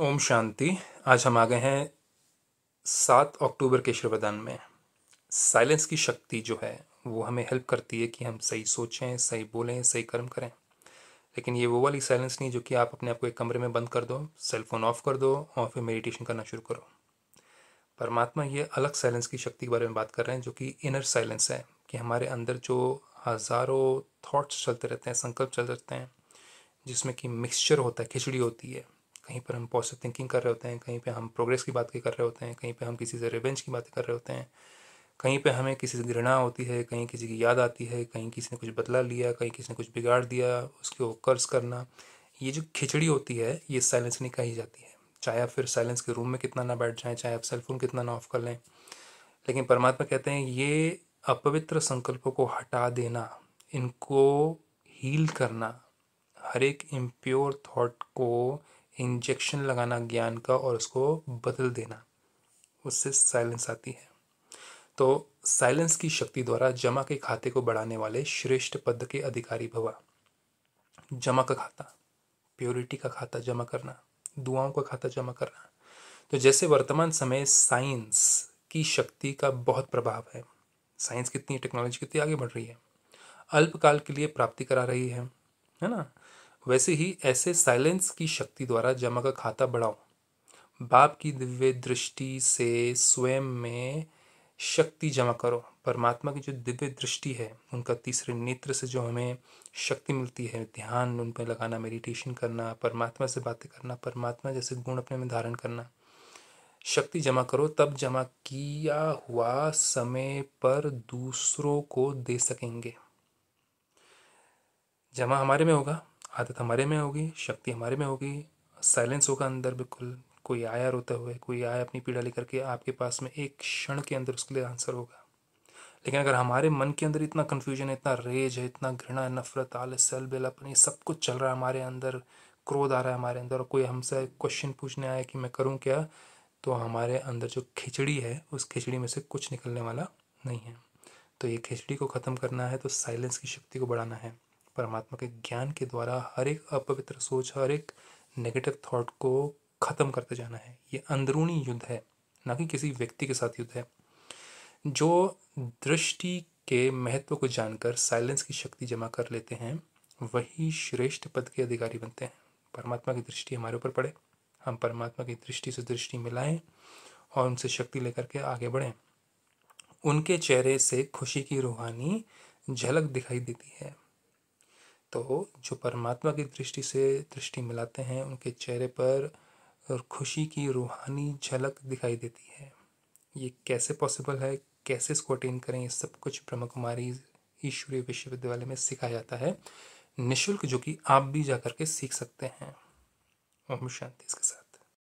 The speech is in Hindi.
ओम शांति आज हम आ गए हैं सात अक्टूबर के श्रवदान में साइलेंस की शक्ति जो है वो हमें हेल्प करती है कि हम सही सोचें सही बोलें सही कर्म करें लेकिन ये वो वाली साइलेंस नहीं जो कि आप अपने आप को एक कमरे में बंद कर दो सेलफ़ोन ऑफ कर दो और फिर मेडिटेशन करना शुरू करो परमात्मा ये अलग साइलेंस की शक्ति के बारे में बात कर रहे हैं जो कि इनर साइलेंस है कि हमारे अंदर जो हज़ारों थाट्स चलते रहते हैं संकल्प चलते रहते हैं जिसमें कि मिक्सचर होता है खिचड़ी होती है कहीं पर हम पॉजिटिव थिंकिंग कर रहे होते हैं कहीं पे हम प्रोग्रेस की बात कर रहे होते हैं कहीं पे हम किसी से रिवेंज की बात कर रहे होते हैं कहीं पे हमें किसी से घृणा होती है कहीं किसी की याद आती है कहीं किसी ने कुछ बदला लिया कहीं किसी ने कुछ बिगाड़ दिया उसके वो कर्ज करना ये जो खिचड़ी होती है ये साइलेंस नहीं कही जाती है चाहे आप फिर साइलेंस के रूम में कितना ना बैठ जाएं चाहे आप सेलफोन कितना ना ऑफ कर लें लेकिन परमात्मा कहते हैं ये अपवित्र संकल्पों को हटा देना इनको हील करना हर एक इम्प्योर थॉट को इंजेक्शन लगाना ज्ञान का और उसको बदल देना उससे साइलेंस आती है तो साइलेंस की शक्ति द्वारा जमा के खाते को बढ़ाने वाले श्रेष्ठ पद के अधिकारी भवा जमा का खाता प्योरिटी का खाता जमा करना दुआओं का खाता जमा करना तो जैसे वर्तमान समय साइंस की शक्ति का बहुत प्रभाव है साइंस कितनी टेक्नोलॉजी कितनी आगे बढ़ रही है अल्पकाल के लिए प्राप्ति करा रही है है ना वैसे ही ऐसे साइलेंस की शक्ति द्वारा जमा का खाता बढ़ाओ बाप की दिव्य दृष्टि से स्वयं में शक्ति जमा करो परमात्मा की जो दिव्य दृष्टि है उनका तीसरे नेत्र से जो हमें शक्ति मिलती है ध्यान उन पर लगाना मेडिटेशन करना परमात्मा से बातें करना परमात्मा जैसे गुण अपने में धारण करना शक्ति जमा करो तब जमा किया हुआ समय पर दूसरों को दे सकेंगे जमा हमारे में होगा आदत हमारे में होगी शक्ति हमारे में होगी साइलेंस होगा अंदर बिल्कुल कोई आया रोते हुए कोई आया अपनी पीड़ा लेकर के आपके पास में एक क्षण के अंदर उसके लिए आंसर होगा लेकिन अगर हमारे मन के अंदर इतना कन्फ्यूजन है इतना रेज है इतना घृणा नफरत आल सल बेलापन ये सब कुछ चल रहा है हमारे अंदर क्रोध आ रहा है हमारे अंदर और कोई हमसे क्वेश्चन पूछने आया कि मैं करूँ क्या तो हमारे अंदर जो खिचड़ी है उस खिचड़ी में से कुछ निकलने वाला नहीं है तो ये खिचड़ी को ख़त्म करना है तो साइलेंस की शक्ति को बढ़ाना है परमात्मा के ज्ञान के द्वारा हर एक अपवित्र सोच हर एक नेगेटिव थॉट को ख़त्म करते जाना है ये अंदरूनी युद्ध है ना कि किसी व्यक्ति के साथ युद्ध है जो दृष्टि के महत्व को जानकर साइलेंस की शक्ति जमा कर लेते हैं वही श्रेष्ठ पद के अधिकारी बनते हैं परमात्मा की दृष्टि हमारे ऊपर पड़े हम परमात्मा की दृष्टि से दृष्टि मिलाएं और उनसे शक्ति लेकर के आगे बढ़ें उनके चेहरे से खुशी की रूहानी झलक दिखाई देती है तो जो परमात्मा की दृष्टि से दृष्टि मिलाते हैं उनके चेहरे पर और खुशी की रूहानी झलक दिखाई देती है ये कैसे पॉसिबल है कैसे इसको अटेन करें ये सब कुछ ब्रह्म कुमारी ईश्वरीय विश्वविद्यालय में सिखाया जाता है निशुल्क जो कि आप भी जाकर के सीख सकते हैं ओम शांति इसके साथ